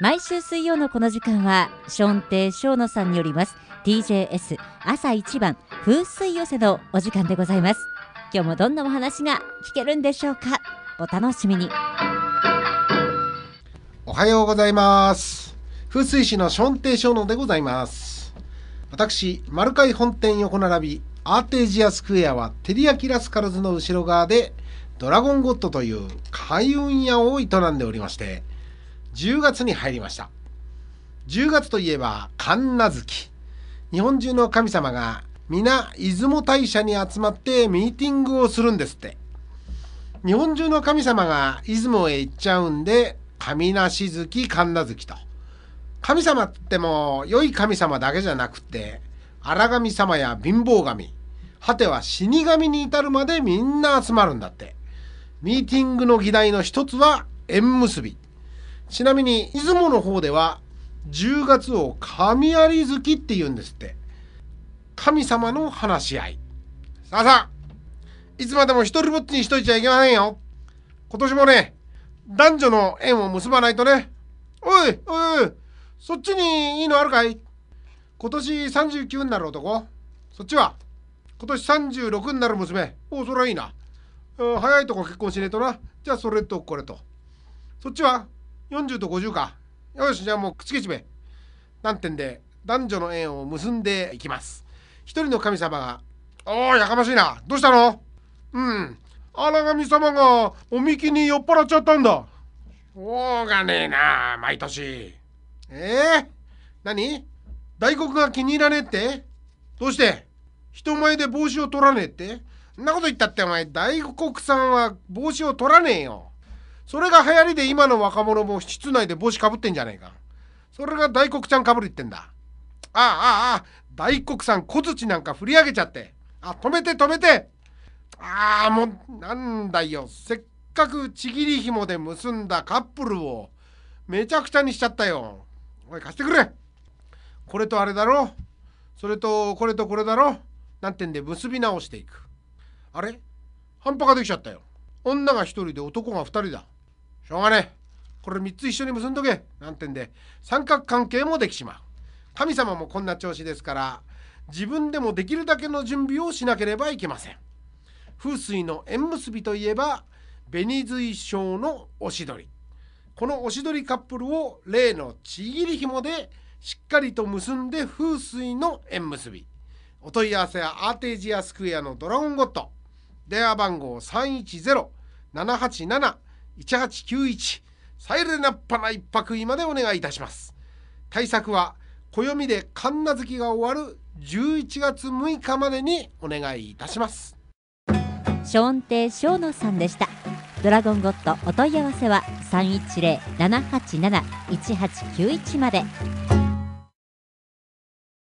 毎週水曜のこの時間は、ションテー野さんによります TJS 朝一番風水寄せのお時間でございます。今日もどんなお話が聞けるんでしょうか。お楽しみに。おはようございます。風水師のションテー野でございます。私、丸海本店横並び、アーテージアスクエアは照り焼きラスカルズの後ろ側で、ドラゴンゴッドという開運屋を営んでおりまして、10月に入りました10月といえば神無月日本中の神様が皆出雲大社に集まってミーティングをするんですって日本中の神様が出雲へ行っちゃうんで神無月神無月と神様っても良い神様だけじゃなくて荒神様や貧乏神果ては死神に至るまでみんな集まるんだってミーティングの議題の一つは縁結びちなみに出雲の方では10月を神有月って言うんですって神様の話し合いさあさあいつまでも一人ぼっちにしといちゃいけませんよ今年もね男女の縁を結ばないとねおいおいそっちにいいのあるかい今年39になる男そっちは今年36になる娘おそれはいいな、うん、早いとこ結婚しねえとなじゃあそれとこれとそっちは40と50かよしじゃあもう口けちめなんてんで男女の縁を結んでいきます一人の神様が「おおやかましいなどうしたのうん荒神様がおみきに酔っ払っちゃったんだしょうがねえな毎年ええー、何大黒が気に入らねえってどうして人前で帽子を取らねえってんなこと言ったってお前大黒さんは帽子を取らねえよそれが流行りで今の若者も室内で帽子かぶってんじゃねえか。それが大黒ちゃんかぶりってんだ。ああああ、大黒さん小槌なんか振り上げちゃって。あ、止めて止めて。ああ、もう、なんだよ。せっかくちぎり紐で結んだカップルを、めちゃくちゃにしちゃったよ。おい、貸してくれ。これとあれだろ。それと、これとこれだろ。なんてんで結び直していく。あれ半端ができちゃったよ。女が一人で男が二人だ。しょうがねえこれ3つ一緒に結んどけなんてんで三角関係もできしまう神様もこんな調子ですから自分でもできるだけの準備をしなければいけません風水の縁結びといえば紅水晶のおしどりこのおしどりカップルを例のちぎり紐でしっかりと結んで風水の縁結びお問い合わせはアーテージアスクエアのドラゴンゴット電話番号310-787 1891サイレナッパな一泊今でお願いいたします対策は暦で神奈月が終わる11月6日までにお願いいたしますショーンテショーノさんでしたドラゴンゴットお問い合わせは310-787-1891まで。